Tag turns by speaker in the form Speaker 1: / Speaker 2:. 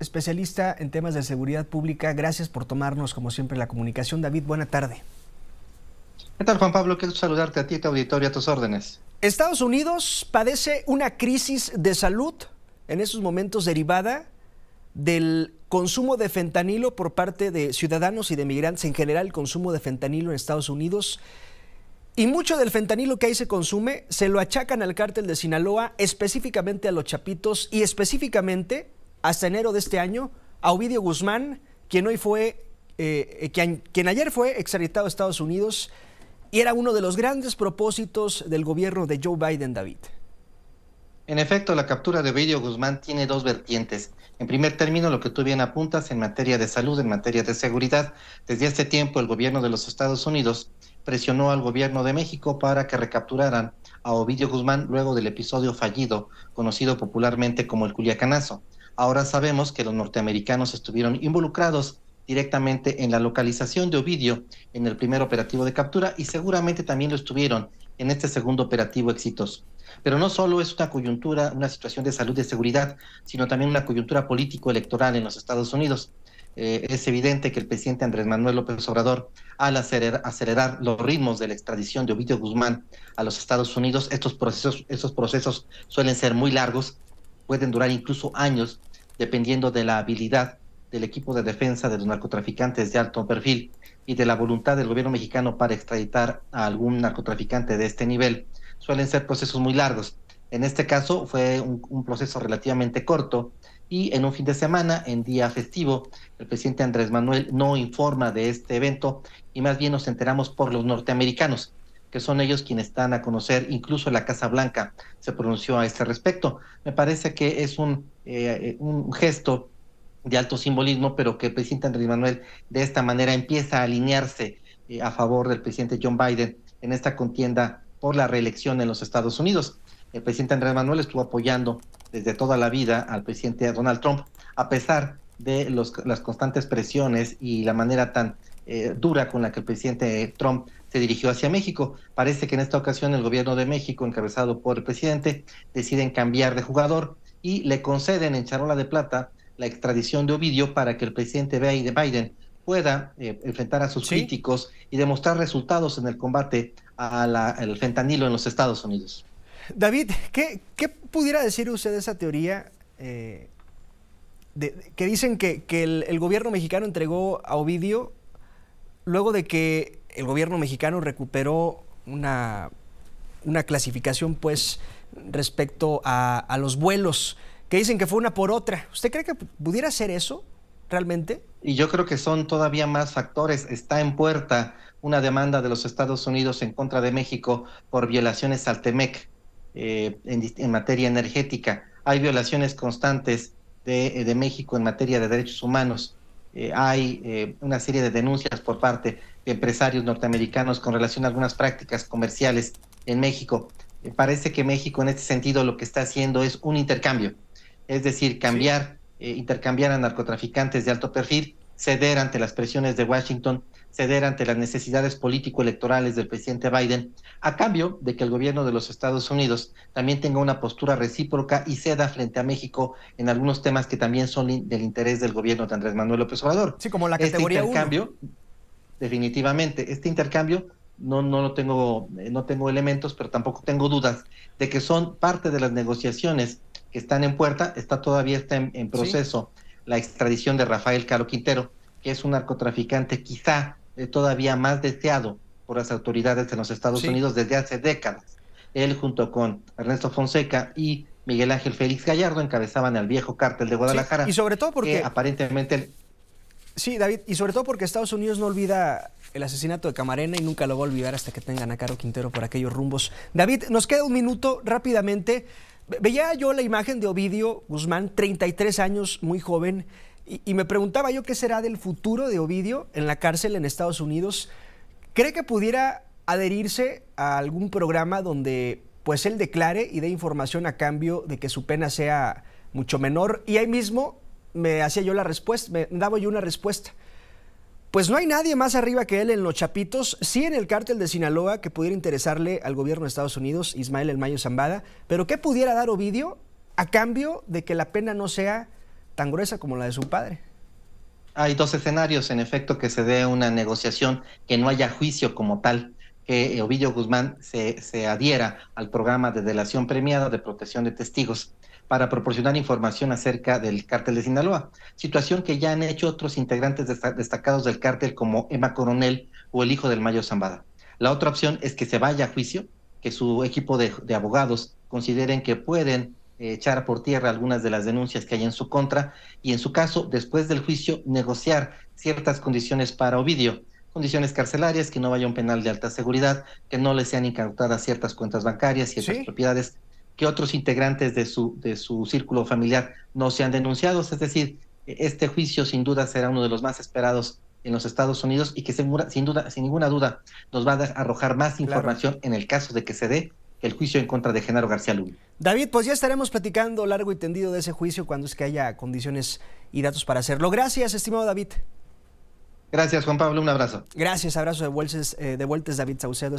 Speaker 1: especialista en temas de seguridad pública, gracias por tomarnos, como siempre, la comunicación. David, buena tarde. ¿Qué tal, Juan Pablo? Quiero saludarte a ti, a tu auditorio, a tus órdenes. Estados Unidos padece una crisis de salud en esos momentos derivada del consumo de fentanilo por parte de ciudadanos y de migrantes en general, el consumo de fentanilo en Estados Unidos. Y mucho del fentanilo que ahí se consume se lo achacan al cártel de Sinaloa, específicamente a los chapitos y específicamente hasta enero de este año a Ovidio Guzmán, quien hoy fue, eh, eh, quien, ayer fue extraditado a Estados Unidos y era uno de los grandes propósitos del gobierno de Joe Biden, David. En efecto, la captura de Ovidio Guzmán tiene dos vertientes.
Speaker 2: En primer término, lo que tú bien apuntas en materia de salud, en materia de seguridad, desde hace tiempo el gobierno de los Estados Unidos presionó al gobierno de México para que recapturaran a Ovidio Guzmán luego del episodio fallido, conocido popularmente como el Culiacanazo. Ahora sabemos que los norteamericanos estuvieron involucrados directamente en la localización de Ovidio en el primer operativo de captura y seguramente también lo estuvieron en este segundo operativo exitoso. Pero no solo es una coyuntura, una situación de salud y seguridad, sino también una coyuntura político-electoral en los Estados Unidos. Eh, es evidente que el presidente Andrés Manuel López Obrador, al acelerar, los ritmos de la extradición de Ovidio Guzmán a los Estados Unidos, estos procesos, esos procesos suelen ser muy largos, pueden durar incluso años, dependiendo de la habilidad del equipo de defensa de los narcotraficantes de alto perfil y de la voluntad del gobierno mexicano para extraditar a algún narcotraficante de este nivel. Suelen ser procesos muy largos. En este caso fue un, proceso relativamente corto y en un fin de semana, en día festivo, el presidente Andrés Manuel no informa de este evento y más bien nos enteramos por los norteamericanos que son ellos quienes están a conocer, incluso la Casa Blanca se pronunció a este respecto. Me parece que es un, eh, un gesto de alto simbolismo, pero que el presidente Andrés Manuel de esta manera empieza a alinearse eh, a favor del presidente John Biden en esta contienda por la reelección en los Estados Unidos. El presidente Andrés Manuel estuvo apoyando desde toda la vida al presidente Donald Trump, a pesar de los, las constantes presiones y la manera tan eh, dura con la que el presidente Trump se dirigió hacia México. Parece que en esta ocasión el gobierno de México, encabezado por el presidente, deciden cambiar de jugador y le conceden en charola de plata la extradición de Ovidio para que el presidente Biden pueda eh, enfrentar a sus críticos y demostrar resultados en el combate al fentanilo en los Estados Unidos.
Speaker 1: David, ¿qué, pudiera decir usted de esa teoría eh, que dicen que, el gobierno mexicano entregó a Ovidio luego de que el gobierno mexicano recuperó una, una clasificación, pues, respecto a, a, los vuelos, que dicen que fue una por otra. ¿Usted cree que pudiera ser eso realmente? Y yo creo que son todavía más factores. Está en
Speaker 2: puerta una demanda de los Estados Unidos en contra de México por violaciones al TEMEC eh, en, materia energética. Hay violaciones constantes de, de, México en materia de derechos humanos. Eh, hay eh, una serie de denuncias por parte de empresarios norteamericanos con relación a algunas prácticas comerciales en México. Eh, parece que México en este sentido lo que está haciendo es un intercambio, es decir, cambiar, intercambiar a narcotraficantes de alto perfil ceder ante las presiones de Washington, ceder ante las necesidades político-electorales del presidente Biden, a cambio de que el gobierno de los Estados Unidos también tenga una postura recíproca y ceda frente a México en algunos temas que también son del interés del gobierno de Andrés Manuel López Obrador. Sí, como la este categoría este intercambio, definitivamente, este intercambio no no lo tengo eh, no tengo elementos, pero tampoco tengo dudas de que son parte de las negociaciones que están en puerta, está todavía está en, proceso la extradición de Rafael Caro Quintero, que es un narcotraficante quizá eh, todavía más deseado por las autoridades de los Estados Unidos desde hace décadas. Él junto con Ernesto Fonseca y Miguel Ángel Félix Gallardo encabezaban al viejo cártel de Guadalajara. Y
Speaker 1: sobre todo porque... aparentemente... Sí, David, y sobre todo porque Estados Unidos no olvida el asesinato de Camarena y nunca lo va a olvidar hasta que tengan a Caro Quintero por aquellos rumbos. David, nos queda un minuto rápidamente. Veía yo la imagen de Ovidio Guzmán, 33 años, muy joven, y, me preguntaba yo qué será del futuro de Ovidio en la cárcel en Estados Unidos. ¿Cree que pudiera adherirse a algún programa donde pues él declare y dé información a cambio de que su pena sea mucho menor? Y ahí mismo me hacía yo la respuesta, me daba yo una respuesta. Pues no hay nadie más arriba que él en los Chapitos, sí en el cártel de Sinaloa que pudiera interesarle al gobierno de Estados Unidos, Ismael El Mayo Zambada, pero ¿qué pudiera dar Ovidio a cambio de que la pena no sea tan gruesa como la de su padre?
Speaker 2: Hay dos escenarios, en efecto, que se dé una negociación, que no haya juicio como tal que Ovidio Guzmán se, adhiera al programa de delación premiada de protección de testigos para proporcionar información acerca del cártel de Sinaloa, situación que ya han hecho otros integrantes destacados del cártel como Emma Coronel o el hijo del Mayo Zambada. La otra opción es que se vaya a juicio, que su equipo de, abogados consideren que pueden eh, echar por tierra algunas de las denuncias que hay en su contra y en su caso, después del juicio, negociar ciertas condiciones para Ovidio condiciones carcelarias, que no vaya un penal de alta seguridad, que no le sean incautadas ciertas cuentas bancarias, ciertas propiedades, que otros integrantes de su, de su círculo familiar no sean denunciados. Es decir, este juicio sin duda será uno de los más esperados en los Estados Unidos y que sin
Speaker 1: duda, sin ninguna duda,
Speaker 2: nos va a arrojar más información en el caso de que se dé el juicio en contra de Genaro García Luna.
Speaker 1: David, pues ya estaremos platicando largo y tendido de ese juicio cuando es que haya condiciones y datos para hacerlo. Gracias, estimado David. Gracias, Juan Pablo. Un abrazo. Gracias, abrazo de vueltas, eh, de vueltas David Saucedo.